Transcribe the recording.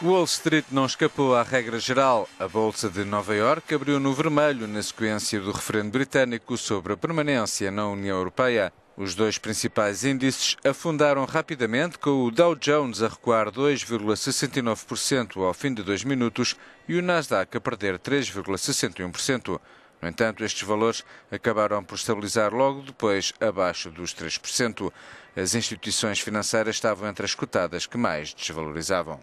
Wall Street não escapou à regra geral. A Bolsa de Nova Iorque abriu no vermelho na sequência do referendo britânico sobre a permanência na União Europeia. Os dois principais índices afundaram rapidamente, com o Dow Jones a recuar 2,69% ao fim de dois minutos e o Nasdaq a perder 3,61%. No entanto, estes valores acabaram por estabilizar logo depois abaixo dos 3%. As instituições financeiras estavam entre as cotadas que mais desvalorizavam.